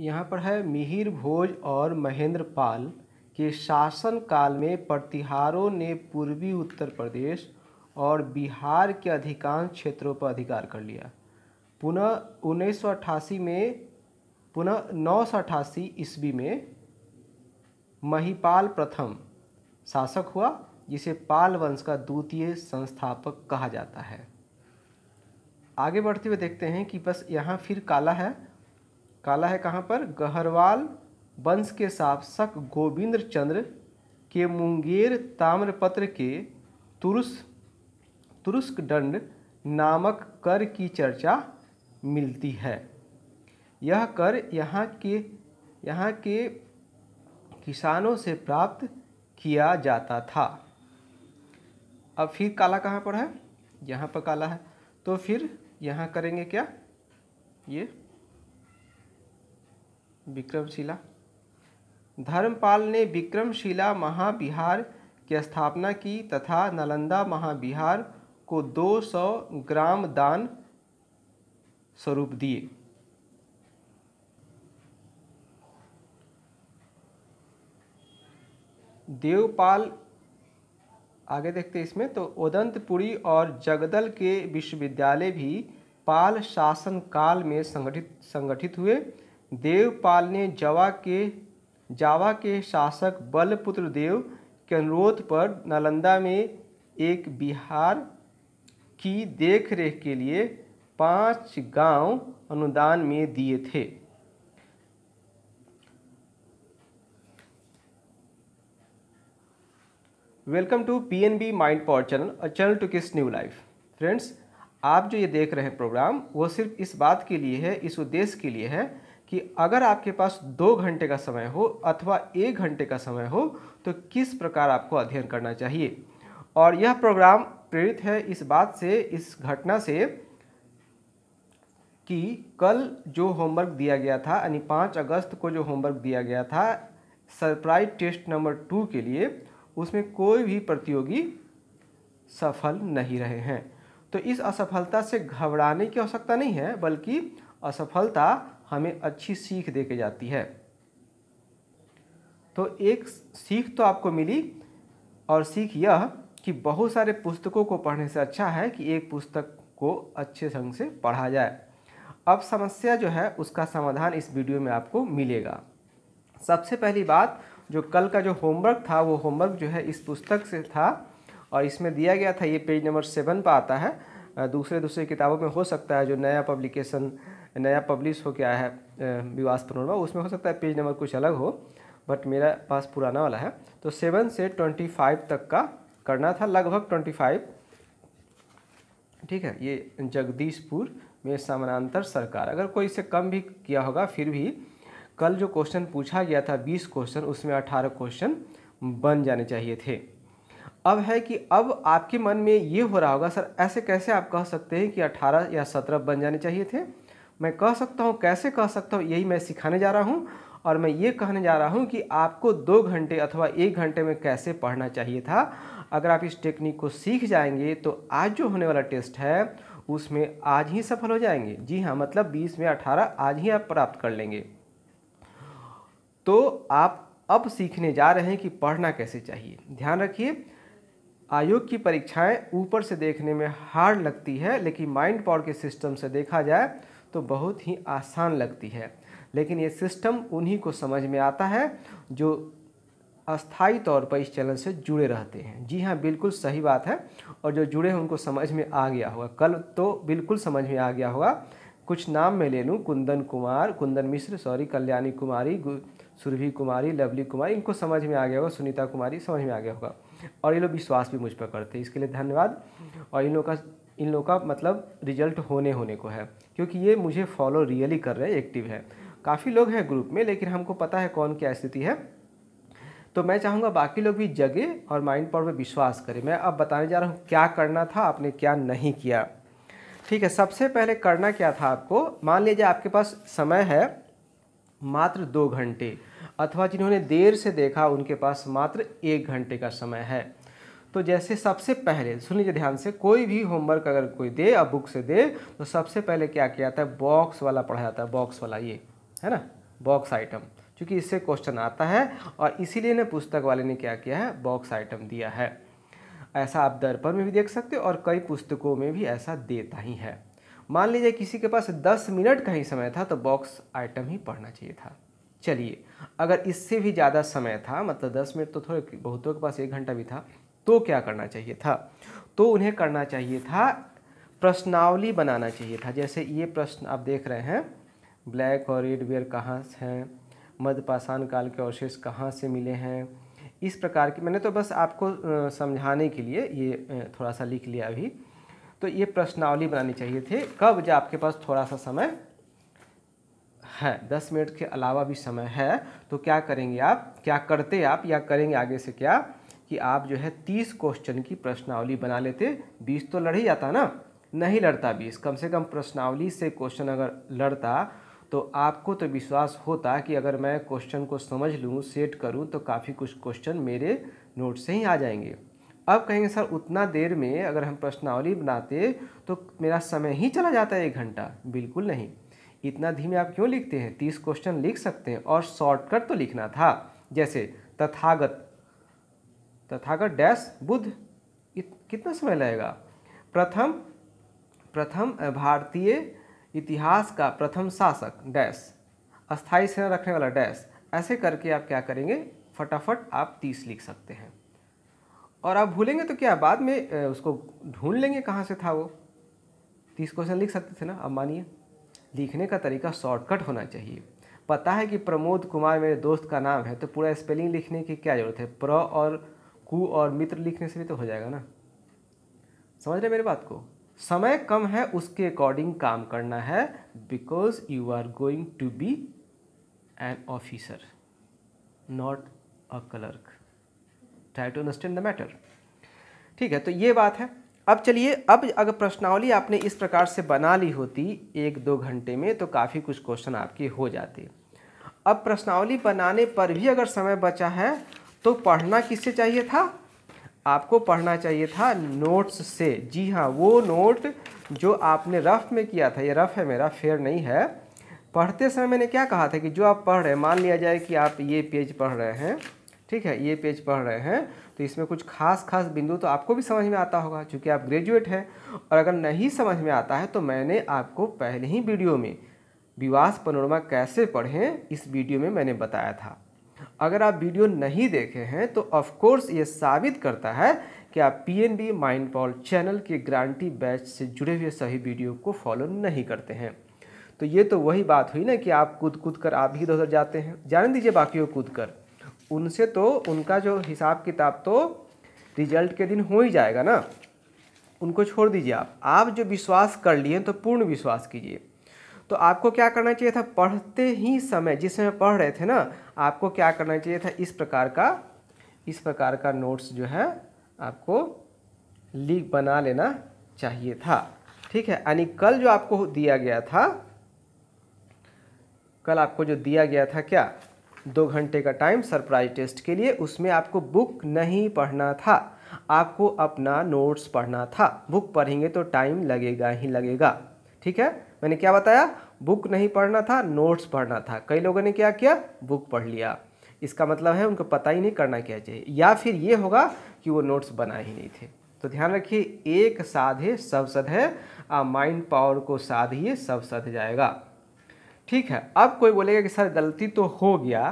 यहाँ पर है मिहिर भोज और महेंद्र पाल के शासन काल में प्रतिहारों ने पूर्वी उत्तर प्रदेश और बिहार के अधिकांश क्षेत्रों पर अधिकार कर लिया पुनः उन्नीस में पुनः नौ सौ अठासी ईस्वी में महिपाल प्रथम शासक हुआ जिसे पाल वंश का द्वितीय संस्थापक कहा जाता है आगे बढ़ते हुए देखते हैं कि बस यहाँ फिर काला है काला है कहाँ पर गहरवाल वंश के शासक गोविंद चंद्र के मुंगेर ताम्रपत्र के तुरुस तुरुस्क दंड नामक कर की चर्चा मिलती है यह कर यहाँ के यहाँ के किसानों से प्राप्त किया जाता था अब फिर काला कहाँ पर है यहाँ पर काला है तो फिर यहाँ करेंगे क्या ये विक्रमशिला धर्मपाल ने विक्रमशिला महाविहार की स्थापना की तथा नालंदा महाविहार को 200 ग्राम दान स्वरूप दिए देवपाल आगे देखते हैं इसमें तो उदंतपुरी और जगदल के विश्वविद्यालय भी पाल शासन काल में संगठित संगठित हुए देवपाल ने जवा के जावा के शासक बलपुत्र देव के अनुरोध पर नालंदा में एक बिहार की देखरेख के लिए पांच गांव अनुदान में दिए थे welcome to P N B mind power channel a channel to kiss new life friends आप जो ये देख रहे हैं प्रोग्राम वो सिर्फ इस बात के लिए है इस उद्देश्य के लिए है कि अगर आपके पास दो घंटे का समय हो अथवा एक घंटे का समय हो तो किस प्रकार आपको अध्ययन करना चाहिए और यह प्रोग्राम प्रेरित है इस बात से इस घटना से कि कल जो होमवर्क दिया गया था यानी पाँच अगस्त को जो होमवर्क दिया गया था सरप्राइज टेस्ट नंबर टू के लिए उसमें कोई भी प्रतियोगी सफल नहीं रहे हैं तो इस असफलता से घबराने की आवश्यकता नहीं है बल्कि असफलता हमें अच्छी सीख दे के जाती है तो एक सीख तो आपको मिली और सीख यह कि बहुत सारे पुस्तकों को पढ़ने से अच्छा है कि एक पुस्तक को अच्छे ढंग से पढ़ा जाए अब समस्या जो है उसका समाधान इस वीडियो में आपको मिलेगा सबसे पहली बात जो कल का जो होमवर्क था वो होमवर्क जो है इस पुस्तक से था और इसमें दिया गया था ये पेज नंबर सेवन पर आता है दूसरे दूसरे किताबों में हो सकता है जो नया पब्लिकेशन नया पब्लिश हो के आया है विवास प्रोनमा उसमें हो सकता है पेज नंबर कुछ अलग हो बट मेरा पास पुराना वाला है तो सेवन से ट्वेंटी फाइव तक का करना था लगभग ट्वेंटी फाइव ठीक है ये जगदीशपुर में समानांतर सरकार अगर कोई इसे कम भी किया होगा फिर भी कल जो क्वेश्चन पूछा गया था बीस क्वेश्चन उसमें अठारह क्वेश्चन बन जाने चाहिए थे अब है कि अब आपके मन में ये हो रहा होगा सर ऐसे कैसे आप कह सकते हैं कि अठारह या सत्रह बन जाने चाहिए थे मैं कह सकता हूँ कैसे कह सकता हूँ यही मैं सिखाने जा रहा हूँ और मैं ये कहने जा रहा हूँ कि आपको दो घंटे अथवा एक घंटे में कैसे पढ़ना चाहिए था अगर आप इस टेक्निक को सीख जाएंगे तो आज जो होने वाला टेस्ट है उसमें आज ही सफल हो जाएंगे जी हाँ मतलब बीस में अठारह आज ही आप प्राप्त कर लेंगे तो आप अब सीखने जा रहे हैं कि पढ़ना कैसे चाहिए ध्यान रखिए आयोग की परीक्षाएं ऊपर से देखने में हार्ड लगती है लेकिन माइंड पावर के सिस्टम से देखा जाए तो बहुत ही आसान लगती है लेकिन ये सिस्टम उन्हीं को समझ में आता है जो अस्थाई तौर पर इस चैनल से जुड़े रहते हैं जी हाँ बिल्कुल सही बात है और जो जुड़े हैं उनको समझ में आ गया होगा कल तो बिल्कुल समझ में आ गया होगा कुछ नाम मैं ले लूँ कुंदन कुमार कुंदन मिश्र सॉरी कल्याणी कुमारी सुरभि कुमारी लवली कुमारी इनको समझ में आ गया होगा सुनीता कुमारी समझ में आ गया होगा और ये लोग विश्वास भी मुझ पर करते हैं इसके लिए धन्यवाद और इन लोगों का इन लोगों का मतलब रिजल्ट होने होने को है क्योंकि ये मुझे फॉलो रियली कर रहे हैं एक्टिव है काफ़ी लोग हैं ग्रुप में लेकिन हमको पता है कौन क्या स्थिति है तो मैं चाहूँगा बाकी लोग भी जगे और माइंड पावर पर विश्वास करें मैं अब बताने जा रहा हूँ क्या करना था आपने क्या नहीं किया ठीक है सबसे पहले करना क्या था आपको मान लीजिए आपके पास समय है मात्र दो घंटे अथवा जिन्होंने देर से देखा उनके पास मात्र एक घंटे का समय है तो जैसे सबसे पहले सुन लीजिए ध्यान से कोई भी होमवर्क अगर कोई दे या बुक से दे तो सबसे पहले क्या किया जाता है बॉक्स वाला पढ़ा जाता है बॉक्स वाला ये है ना बॉक्स आइटम क्योंकि इससे क्वेश्चन आता है और इसीलिए ने पुस्तक वाले ने क्या किया है बॉक्स आइटम दिया है ऐसा आप दर्पण में भी देख सकते हो और कई पुस्तकों में भी ऐसा देता ही है मान लीजिए किसी के पास दस मिनट का ही समय था तो बॉक्स आइटम ही पढ़ना चाहिए था चलिए अगर इससे भी ज़्यादा समय था मतलब दस मिनट तो थोड़े बहुतों के पास एक घंटा भी था तो क्या करना चाहिए था तो उन्हें करना चाहिए था प्रश्नावली बनाना चाहिए था जैसे ये प्रश्न आप देख रहे हैं ब्लैक और रेड वेयर कहाँ हैं मध्य पाषाण काल के अवशेष कहाँ से मिले हैं इस प्रकार की मैंने तो बस आपको समझाने के लिए ये थोड़ा सा लिख लिया अभी तो ये प्रश्नावली बनानी चाहिए थी कब जब आपके पास थोड़ा सा समय है दस मिनट के अलावा भी समय है तो क्या करेंगे आप क्या करते आप या करेंगे आगे से क्या कि आप जो है तीस क्वेश्चन की प्रश्नावली बना लेते बीस तो लड़ ही जाता ना नहीं लड़ता बीस कम से कम प्रश्नावली से क्वेश्चन अगर लड़ता तो आपको तो विश्वास होता कि अगर मैं क्वेश्चन को समझ लूँ सेट करूँ तो काफ़ी कुछ क्वेश्चन मेरे नोट से ही आ जाएंगे अब कहेंगे सर उतना देर में अगर हम प्रश्नावली बनाते तो मेरा समय ही चला जाता है एक घंटा बिल्कुल नहीं इतना धीमे आप क्यों लिखते हैं तीस क्वेश्चन लिख सकते हैं और शॉर्टकट तो लिखना था जैसे तथागत तथागत डैश बुद्ध कितना समय लगेगा प्रथम प्रथम भारतीय इतिहास का प्रथम शासक डैश अस्थाई सेना रखने वाला डैश ऐसे करके आप क्या करेंगे फटाफट आप तीस लिख सकते हैं और आप भूलेंगे तो क्या बाद में उसको ढूंढ लेंगे कहाँ से था वो तीस क्वेश्चन लिख सकते थे ना अब मानिए लिखने का तरीका शॉर्टकट होना चाहिए पता है कि प्रमोद कुमार मेरे दोस्त का नाम है तो पूरा स्पेलिंग लिखने की क्या ज़रूरत है प्र और कु और मित्र लिखने से भी तो हो जाएगा ना समझ रहे मेरी बात को समय कम है उसके अकॉर्डिंग काम करना है because you are going to be an officer not a clerk try to understand the matter ठीक है तो ये बात है अब चलिए अब अगर प्रश्नावली आपने इस प्रकार से बना ली होती एक दो घंटे में तो काफ़ी कुछ क्वेश्चन आपके हो जाते अब प्रश्नावली बनाने पर भी अगर समय बचा है तो पढ़ना किससे चाहिए था आपको पढ़ना चाहिए था नोट्स से जी हाँ वो नोट जो आपने रफ़ में किया था ये रफ़ है मेरा फेयर नहीं है पढ़ते समय मैंने क्या कहा था कि जो आप पढ़ रहे हैं मान लिया जाए कि आप ये पेज पढ़ रहे हैं ठीक है ये पेज पढ़ रहे हैं तो इसमें कुछ खास खास बिंदु तो आपको भी समझ में आता होगा क्योंकि आप ग्रेजुएट हैं और अगर नहीं समझ में आता है तो मैंने आपको पहले ही वीडियो में विवास पनोरमा कैसे पढ़ें इस वीडियो में मैंने बताया था अगर आप वीडियो नहीं देखे हैं तो ऑफकोर्स ये साबित करता है कि आप P N B mind ball channel के ग्रांटी बैच से जुड़े हुए सही वीडियो को फॉलो नहीं करते हैं तो ये तो वही बात हुई ना कि आप कूद कूद कर आप ही इधर जाते हैं जाने दीजिए बाकी को कूद कर उनसे तो उनका जो हिसाब किताब तो रिजल्ट के दिन हो ही जाएगा ना उनको छोड़ दीजिए आप आप जो विश्वास कर लिए तो पूर्ण विश्वास कीजिए तो आपको क्या करना चाहिए था पढ़ते ही समय जिस समय पढ़ रहे थे ना आपको क्या करना चाहिए था इस प्रकार का इस प्रकार का नोट्स जो है आपको लीक बना लेना चाहिए था ठीक है यानी कल जो आपको दिया गया था कल आपको जो दिया गया था क्या दो घंटे का टाइम सरप्राइज टेस्ट के लिए उसमें आपको बुक नहीं पढ़ना था आपको अपना नोट्स पढ़ना था बुक पढ़ेंगे तो टाइम लगेगा ही लगेगा ठीक है मैंने क्या बताया बुक नहीं पढ़ना था नोट्स पढ़ना था कई लोगों ने क्या किया बुक पढ़ लिया इसका मतलब है उनको पता ही नहीं करना क्या चाहिए या फिर ये होगा कि वो नोट्स बना ही नहीं थे तो ध्यान रखिए एक साधे सब सधे है माइंड पावर को साधिए सब सध जाएगा ठीक है अब कोई बोलेगा कि सर गलती तो हो गया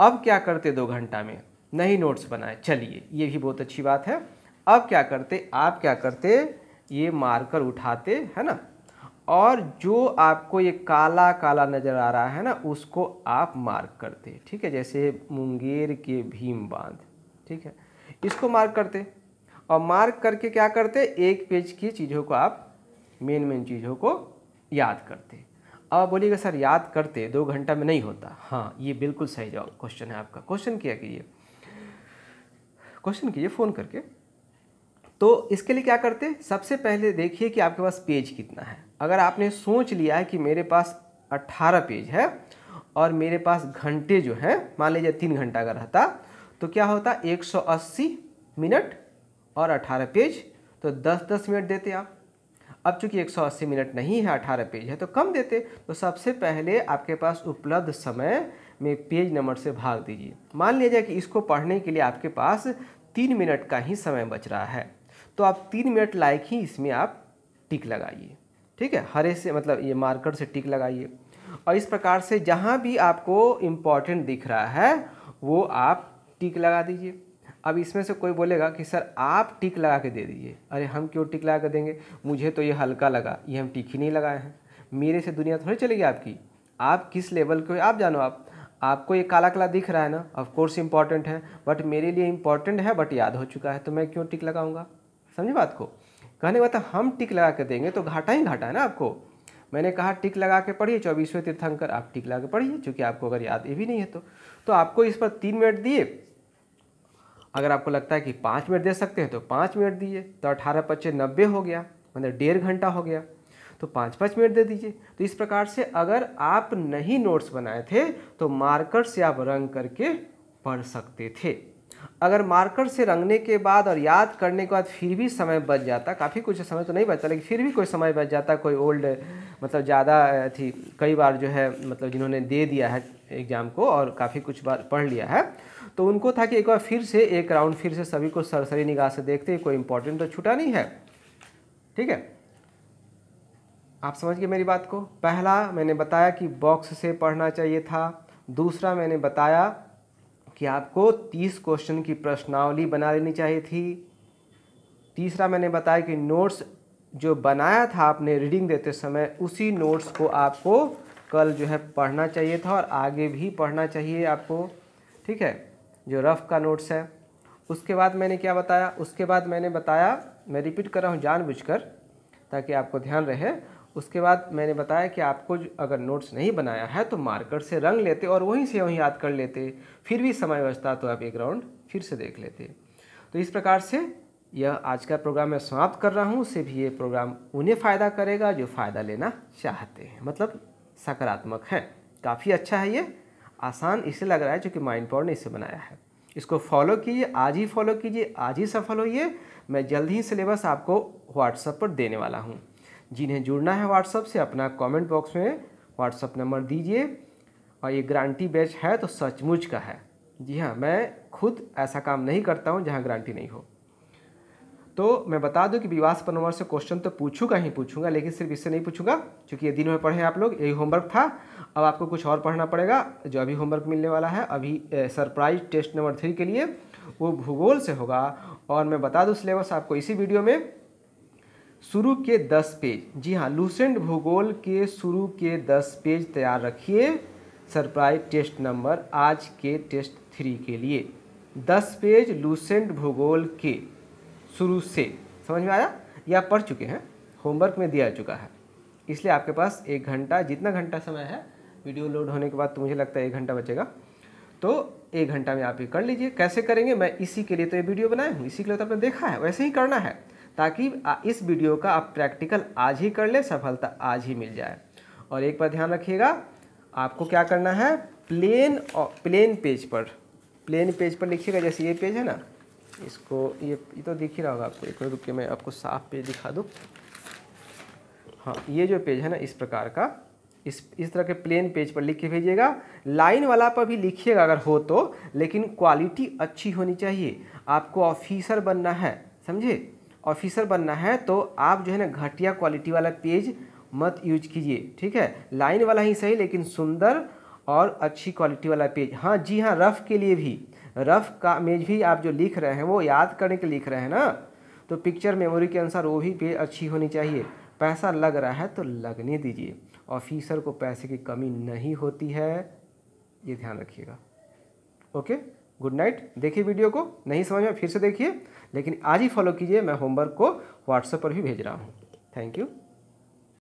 अब क्या करते दो घंटा में नहीं नोट्स बनाए चलिए ये भी बहुत अच्छी बात है अब क्या करते आप क्या करते ये मार्कर उठाते है ना और जो आपको ये काला काला नज़र आ रहा है ना उसको आप मार्क करते ठीक है जैसे मुंगेर के भीम बांध ठीक है इसको मार्क करते और मार्क करके क्या करते एक पेज की चीज़ों को आप मेन मेन चीज़ों को याद करते अब बोलिएगा सर याद करते दो घंटा में नहीं होता हाँ ये बिल्कुल सही जवाब क्वेश्चन है आपका क्वेश्चन किया कीजिए क्वेश्चन कीजिए फ़ोन करके तो इसके लिए क्या करते सबसे पहले देखिए कि आपके पास पेज कितना है अगर आपने सोच लिया है कि मेरे पास अट्ठारह पेज है और मेरे पास घंटे जो हैं मान लीजिए तीन घंटा अगर रहता तो क्या होता 180 मिनट और 18 पेज तो 10-10 मिनट देते आप अब चूंकि 180 मिनट नहीं है 18 पेज है तो कम देते तो सबसे पहले आपके पास उपलब्ध समय में पेज नंबर से भाग दीजिए मान लिया जाए कि इसको पढ़ने के लिए आपके पास तीन मिनट का ही समय बच रहा है तो आप तीन मिनट लायक ही इसमें आप टिक लगाइए ठीक है हरे से मतलब ये मार्कर से टिक लगाइए और इस प्रकार से जहाँ भी आपको इम्पॉर्टेंट दिख रहा है वो आप टिक लगा दीजिए अब इसमें से कोई बोलेगा कि सर आप टिक लगा के दे दीजिए अरे हम क्यों टिक लगा के देंगे मुझे तो ये हल्का लगा ये हम टिक ही नहीं लगाए हैं मेरे से दुनिया थोड़ी चलेगी आपकी आप किस लेवल के आप जानो आप आपको ये काला काला दिख रहा है ना ऑफ कोर्स इम्पॉर्टेंट है बट मेरे लिए इम्पॉर्टेंट है बट याद हो चुका है तो मैं क्यों टिक लगाऊंगा समझे बात को कहने का मतलब तो हम टिक लगा के देंगे तो घाटा ही घाटा है ना आपको मैंने कहा टिक लगा के पढ़िए चौबीसवें तीर्थंकर आप टिक लगा के पढ़िए चूँकि आपको अगर याद ये भी नहीं है तो तो आपको इस पर तीन मिनट दिए अगर आपको लगता है कि पाँच मिनट दे सकते हैं तो पाँच मिनट दिए तो अठारह पच्चे नब्बे हो गया मतलब डेढ़ घंटा हो गया तो पाँच पाँच मिनट दे दीजिए तो इस प्रकार से अगर आप नहीं नोट्स बनाए थे तो मार्कर से आप रंग करके पढ़ सकते थे अगर मार्कर से रंगने के बाद और याद करने के बाद फिर भी समय बच जाता काफ़ी कुछ समय तो नहीं बचता लेकिन फिर भी कोई समय बच जाता कोई ओल्ड मतलब ज़्यादा थी कई बार जो है मतलब जिन्होंने दे दिया है एग्ज़ाम को और काफ़ी कुछ बार पढ़ लिया है तो उनको था कि एक बार फिर से एक राउंड फिर से सभी को सरसरी निगाह से देखते कोई इंपॉर्टेंट तो छूटा नहीं है ठीक है आप समझ गए मेरी बात को पहला मैंने बताया कि बॉक्स से पढ़ना चाहिए था दूसरा मैंने बताया कि आपको तीस क्वेश्चन की प्रश्नावली बना लेनी चाहिए थी तीसरा मैंने बताया कि नोट्स जो बनाया था आपने रीडिंग देते समय उसी नोट्स को आपको कल जो है पढ़ना चाहिए था और आगे भी पढ़ना चाहिए आपको ठीक है जो रफ़ का नोट्स है उसके बाद मैंने क्या बताया उसके बाद मैंने बताया मैं रिपीट कर रहा हूँ जानबूझकर ताकि आपको ध्यान रहे उसके बाद मैंने बताया कि आपको अगर नोट्स नहीं बनाया है तो मार्कर से रंग लेते और वहीं से वहीं याद कर लेते फिर भी समय बचता तो आप एक राउंड फिर से देख लेते तो इस प्रकार से यह आज का प्रोग्राम मैं समाप्त कर रहा हूँ उससे भी ये प्रोग्राम उन्हें फ़ायदा करेगा जो फ़ायदा लेना चाहते हैं मतलब सकारात्मक है काफ़ी अच्छा है ये आसान इसे लग रहा है क्योंकि माइंड पावर ने इसे बनाया है इसको फॉलो कीजिए आज ही फॉलो कीजिए आज ही सफल होइए मैं जल्द ही सिलेबस आपको व्हाट्सएप पर देने वाला हूँ जिन्हें जुड़ना है व्हाट्सअप से अपना कमेंट बॉक्स में व्हाट्सअप नंबर दीजिए और ये गारंटी बैच है तो सचमुच का है जी हाँ मैं खुद ऐसा काम नहीं करता हूँ जहाँ गारंटी नहीं हो तो मैं बता दूँ कि विवास पनवर से क्वेश्चन तो पूछूंगा ही पूछूंगा लेकिन सिर्फ इससे नहीं पूछूंगा क्योंकि ये दिन में पढ़े हैं आप लोग यही होमवर्क था अब आपको कुछ और पढ़ना पड़ेगा जो अभी होमवर्क मिलने वाला है अभी सरप्राइज टेस्ट नंबर थ्री के लिए वो भूगोल से होगा और मैं बता दूँ सिलेबस आपको इसी वीडियो में शुरू के दस पेज जी हाँ लूसेंट भूगोल के शुरू के दस पेज तैयार रखिए सरप्राइज टेस्ट नंबर आज के टेस्ट थ्री के लिए दस पेज लूसेंट भूगोल के शुरू से समझ में आया या पढ़ चुके हैं होमवर्क में दिया चुका है इसलिए आपके पास एक घंटा जितना घंटा समय है वीडियो लोड होने के बाद तो मुझे लगता है एक घंटा बचेगा तो एक घंटा में आप ये कर लीजिए कैसे करेंगे मैं इसी के लिए तो ये वीडियो बनाया हूँ इसी के लिए तो आपने देखा है वैसे ही करना है ताकि इस वीडियो का आप प्रैक्टिकल आज ही कर ले सफलता आज ही मिल जाए और एक बार ध्यान रखिएगा आपको क्या करना है प्लेन और प्लेन पेज पर प्लेन पेज पर लिखिएगा जैसे ये पेज है ना इसको ये ये तो दिख ही रहा होगा आपको एक मिनट रुकिए मैं आपको साफ पेज दिखा दूँ हाँ ये जो पेज है ना इस प्रकार का इस इस तरह के प्लेन पेज पर लिख के भेजिएगा लाइन वाला पर भी लिखिएगा अगर हो तो लेकिन क्वालिटी अच्छी होनी चाहिए आपको ऑफिसर बनना है समझे ऑफिसर बनना है तो आप जो है ना घटिया क्वालिटी वाला पेज मत यूज कीजिए ठीक है लाइन वाला ही सही लेकिन सुंदर और अच्छी क्वालिटी वाला पेज हाँ जी हाँ रफ़ के लिए भी रफ़ का मेज भी आप जो लिख रहे हैं वो याद करने के लिख रहे हैं ना तो पिक्चर मेमोरी के अनुसार वो भी पेज अच्छी होनी चाहिए पैसा लग रहा है तो लगने दीजिए ऑफिसर को पैसे की कमी नहीं होती है ये ध्यान रखिएगा ओके गुड नाइट देखिए वीडियो को नहीं समझ में फिर से देखिए लेकिन आज ही फॉलो कीजिए मैं होमवर्क को व्हाट्सएप पर भी भेज रहा हूँ थैंक यू